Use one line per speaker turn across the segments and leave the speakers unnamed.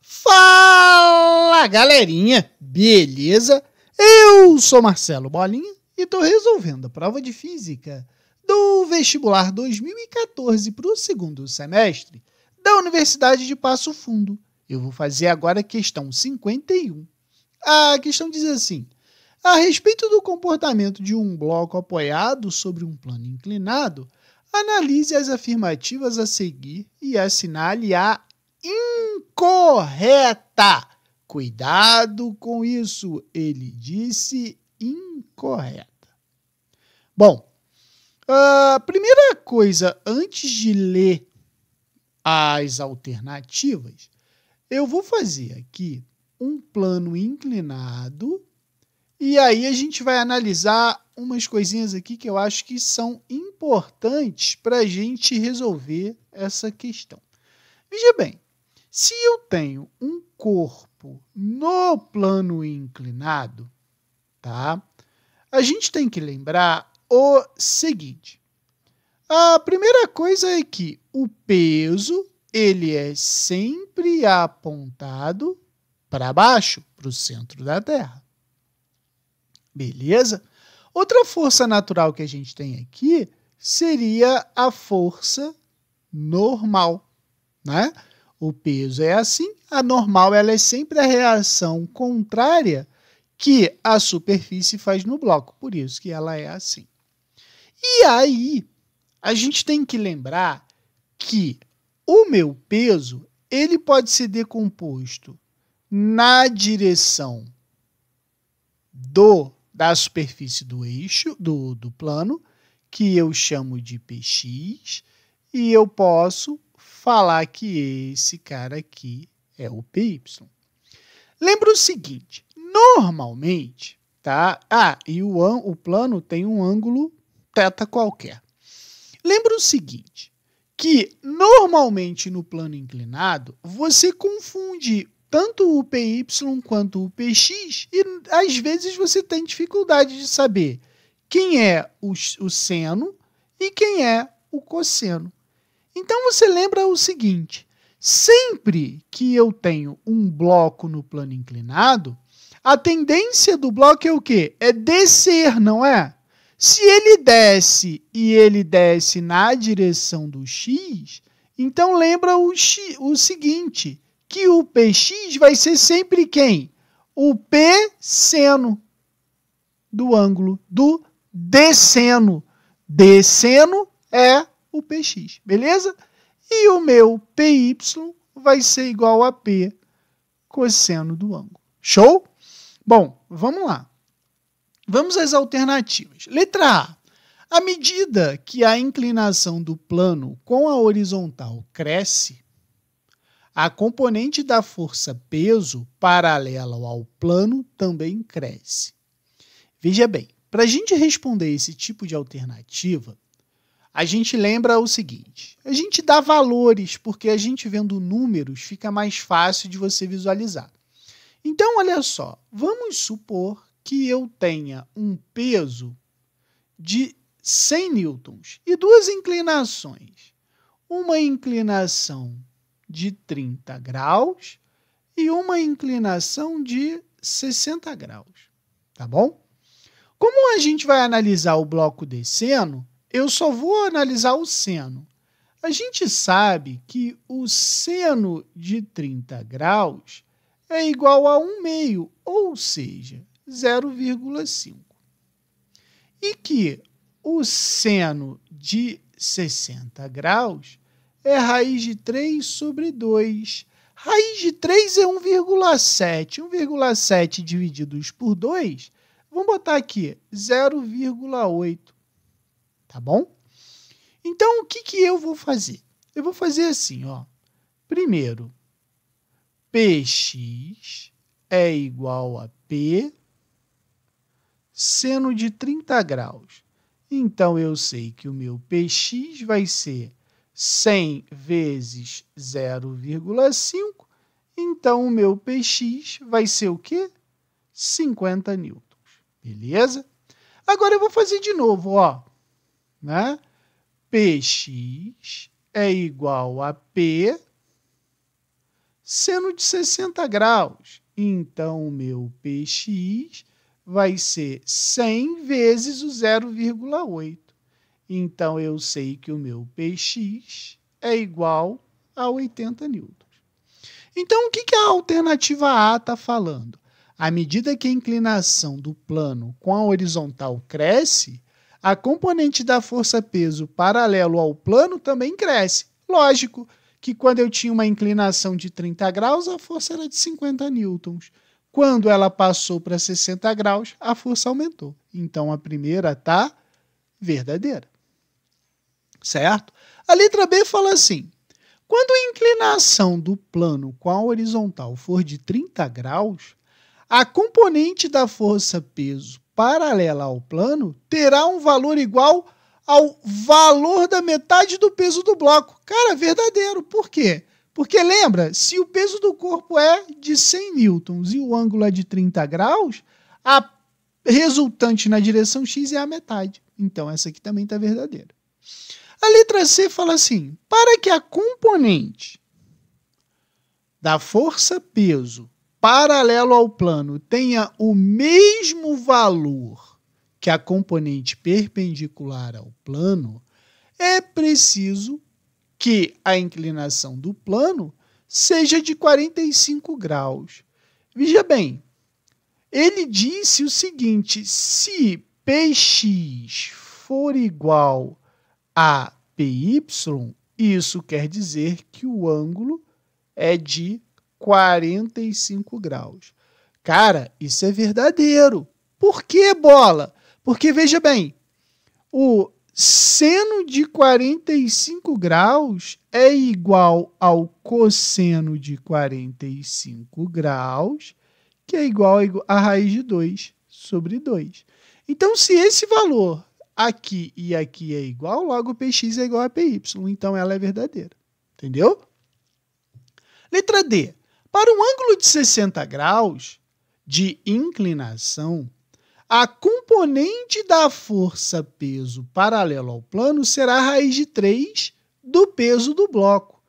Fala galerinha, beleza? Eu sou Marcelo Bolinha e estou resolvendo a prova de física do vestibular 2014 para o segundo semestre da Universidade de Passo Fundo. Eu vou fazer agora a questão 51. A questão diz assim: a respeito do comportamento de um bloco apoiado sobre um plano inclinado, analise as afirmativas a seguir e assinale a incorreta. Cuidado com isso, ele disse incorreta. Bom, a ah, primeira coisa, antes de ler as alternativas, eu vou fazer aqui um plano inclinado e aí a gente vai analisar umas coisinhas aqui que eu acho que são importantes para a gente resolver essa questão. Veja bem, se eu tenho um corpo no plano inclinado, tá? A gente tem que lembrar o seguinte. A primeira coisa é que o peso, ele é sempre apontado para baixo, para o centro da Terra. Beleza? Outra força natural que a gente tem aqui seria a força normal, né? o peso. É assim, a normal ela é sempre a reação contrária que a superfície faz no bloco, por isso que ela é assim. E aí, a gente tem que lembrar que o meu peso, ele pode ser decomposto na direção do da superfície do eixo, do, do plano, que eu chamo de Px, e eu posso falar que esse cara aqui é o PY. Lembra o seguinte, normalmente, tá? Ah, e o, an, o plano tem um ângulo teta qualquer. Lembra o seguinte, que normalmente no plano inclinado, você confunde tanto o PY quanto o PX e às vezes você tem dificuldade de saber quem é o, o seno e quem é o cosseno. Então você lembra o seguinte: sempre que eu tenho um bloco no plano inclinado, a tendência do bloco é o quê? É descer, não é? Se ele desce e ele desce na direção do x, então lembra o, x, o seguinte, que o px vai ser sempre quem? O p seno do ângulo do deceno. Deceno é o PX, beleza? E o meu PY vai ser igual a P cosseno do ângulo. Show? Bom, vamos lá. Vamos às alternativas. Letra A. À medida que a inclinação do plano com a horizontal cresce, a componente da força peso paralela ao plano também cresce. Veja bem, para a gente responder esse tipo de alternativa, a gente lembra o seguinte: a gente dá valores, porque a gente vendo números fica mais fácil de você visualizar. Então, olha só, vamos supor que eu tenha um peso de 100 newtons e duas inclinações. Uma inclinação de 30 graus e uma inclinação de 60 graus, tá bom? Como a gente vai analisar o bloco descendo, eu só vou analisar o seno. A gente sabe que o seno de 30 graus é igual a 1 meio, ou seja, 0,5. E que o seno de 60 graus é raiz de 3 sobre 2. Raiz de 3 é 1,7. 1,7 divididos por 2, vamos botar aqui 0,8 tá bom? Então, o que, que eu vou fazer? Eu vou fazer assim, ó. Primeiro, Px é igual a P seno de 30 graus. Então, eu sei que o meu Px vai ser 100 vezes 0,5. Então, o meu Px vai ser o quê? 50 newtons. Beleza? Agora, eu vou fazer de novo, ó né? Px é igual a P seno de 60 graus. Então, o meu Px vai ser 100 vezes o 0,8. Então, eu sei que o meu Px é igual a 80 newtons. Então, o que a alternativa A está falando? À medida que a inclinação do plano com a horizontal cresce, a componente da força-peso paralelo ao plano também cresce. Lógico que quando eu tinha uma inclinação de 30 graus, a força era de 50 newtons. Quando ela passou para 60 graus, a força aumentou. Então a primeira tá verdadeira. Certo? A letra B fala assim: quando a inclinação do plano com a horizontal for de 30 graus, a componente da força peso paralela ao plano terá um valor igual ao valor da metade do peso do bloco. Cara, verdadeiro. Por quê? Porque lembra, se o peso do corpo é de 100 newtons e o ângulo é de 30 graus, a resultante na direção x é a metade. Então essa aqui também está verdadeira. A letra C fala assim: para que a componente da força peso paralelo ao plano tenha o mesmo valor que a componente perpendicular ao plano, é preciso que a inclinação do plano seja de 45 graus. Veja bem, ele disse o seguinte: se px for igual a py, isso quer dizer que o ângulo é de 45 graus. Cara, isso é verdadeiro. Por que bola? Porque veja bem, o seno de 45 graus é igual ao cosseno de 45 graus, que é igual a raiz de 2 sobre 2. Então, se esse valor aqui e aqui é igual, logo px é igual a py. Então, ela é verdadeira. Entendeu? Letra D. Para um ângulo de 60 graus de inclinação, a componente da força peso paralelo ao plano será a raiz de 3 do peso do bloco.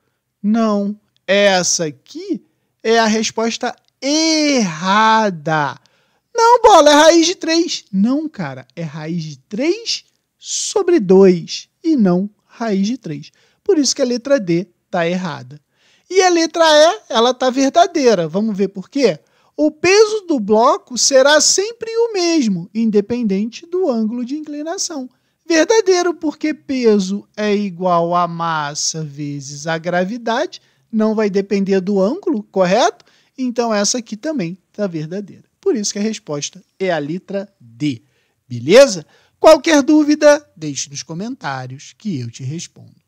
Não, essa aqui é a resposta errada. Não, bola, é raiz de 3. Não, cara, é raiz de 3 sobre 2 e não raiz de 3. Por isso que a letra D está errada. E a letra E, ela está verdadeira. Vamos ver por quê? O peso do bloco será sempre o mesmo, independente do ângulo de inclinação. Verdadeiro, porque peso é igual a massa vezes a gravidade, não vai depender do ângulo, correto? Então, essa aqui também está verdadeira. Por isso que a resposta é a letra D. Beleza? Qualquer dúvida, deixe nos comentários que eu te respondo.